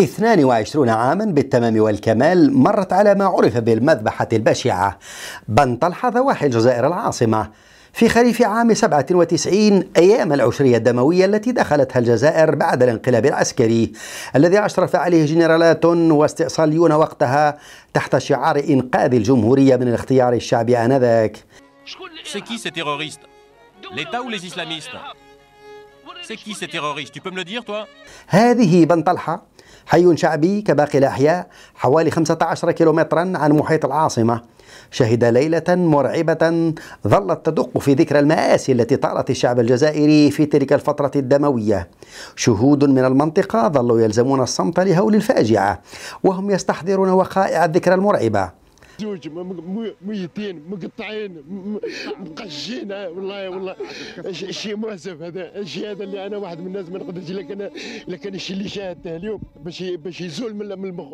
22 عاما بالتمام والكمال مرت على ما عرف بالمذبحة البشعة بنطلحة ضواحي الجزائر العاصمة في خريف عام 97 أيام العشرية الدموية التي دخلتها الجزائر بعد الانقلاب العسكري الذي أشرف عليه جنرالات واستئصاليون وقتها تحت شعار إنقاذ الجمهورية من الاختيار الشعبي آنذاك هذه بن طلحة حي شعبي كباقي الأحياء حوالي 15 كيلومترا عن محيط العاصمة شهد ليلة مرعبة ظلت تدق في ذكرى المآسي التي طالت الشعب الجزائري في تلك الفترة الدموية شهود من المنطقة ظلوا يلزمون الصمت لهول الفاجعة وهم يستحضرون وقائع الذكرى المرعبة زوج ميتين مقطعين مقشين آه، والله والله شيء مؤسف هذا الشيء هذا اللي انا واحد من الناس ما نقدرش لكن لكن الشيء اللي شاهدته اليوم باش باش يزول من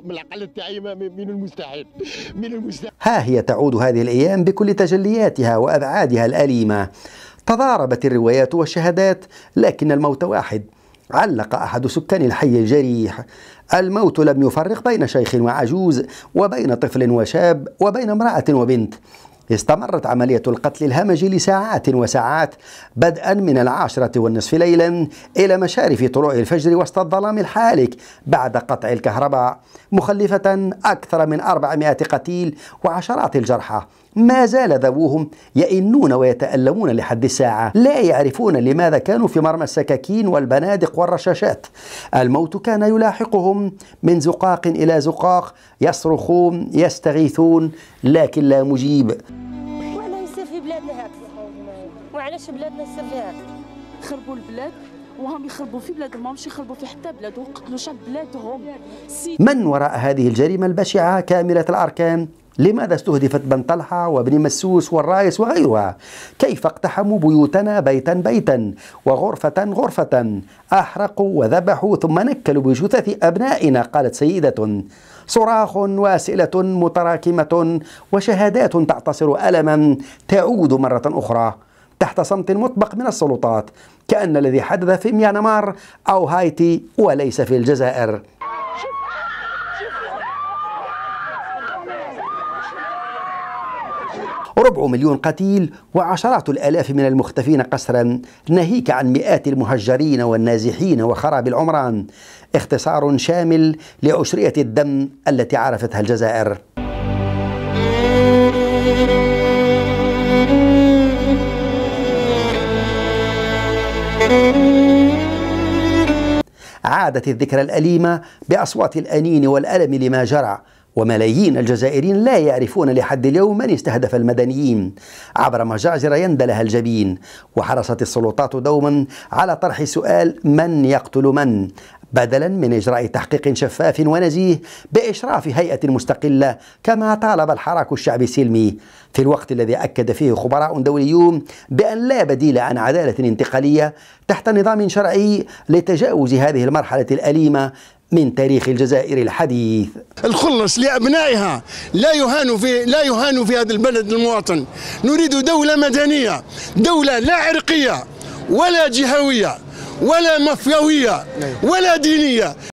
من العقل تاعي من المستحيل من المستحيل ها هي تعود هذه الايام بكل تجلياتها وابعادها الاليمه تضاربت الروايات والشهادات لكن الموت واحد علق أحد سكان الحي الجريح الموت لم يفرق بين شيخ وعجوز وبين طفل وشاب وبين امرأة وبنت استمرت عملية القتل الهمجي لساعات وساعات بدءا من العاشرة والنصف ليلا إلى مشارف طلوع الفجر وسط الظلام الحالك بعد قطع الكهرباء مخلفة أكثر من 400 قتيل وعشرات الجرحى ما زال ذووهم يئنون ويتألمون لحد الساعة لا يعرفون لماذا كانوا في مرمى السكاكين والبنادق والرشاشات الموت كان يلاحقهم من زقاق إلى زقاق يصرخون يستغيثون لكن لا مجيب وعلاش بلادنا السر هكذا خربوا البلاد وهم يخربوا في بلادهم مش يخربوا في حتى بلاد وقتلوا شعب بلادهم من وراء هذه الجريمة البشعة كاملة الأركان لماذا استهدفت بن طلحة وابن مسوس والرايس وغيرها كيف اقتحموا بيوتنا بيتا بيتا وغرفة غرفة أحرقوا وذبحوا ثم نكلوا بجثث أبنائنا قالت سيدة صراخ وأسئلة متراكمة وشهادات تعتصر ألما تعود مرة أخرى تحت صمت مطبق من السلطات كأن الذي حدث في ميانمار أو هايتي وليس في الجزائر ربع مليون قتيل وعشرات الآلاف من المختفين قسرا ناهيك عن مئات المهجرين والنازحين وخراب العمران اختصار شامل لأشرية الدم التي عرفتها الجزائر أعادت الذكرى الأليمة بأصوات الأنين والألم لما جرى وملايين الجزائريين لا يعرفون لحد اليوم من استهدف المدنيين عبر مجاجر يندلها الجبين وحرصت السلطات دوما على طرح سؤال من يقتل من بدلا من إجراء تحقيق شفاف ونزيه بإشراف هيئة مستقلة كما طالب الحراك الشعبي السلمي في الوقت الذي أكد فيه خبراء دوليون بأن لا بديل عن عدالة انتقالية تحت نظام شرعي لتجاوز هذه المرحلة الأليمة من تاريخ الجزائر الحديث الخلص لأبنائها لا يهان في لا يهان في هذا البلد المواطن نريد دولة مدنية دولة لا عرقية ولا جهوية ولا مافياويه نعم. ولا دينيه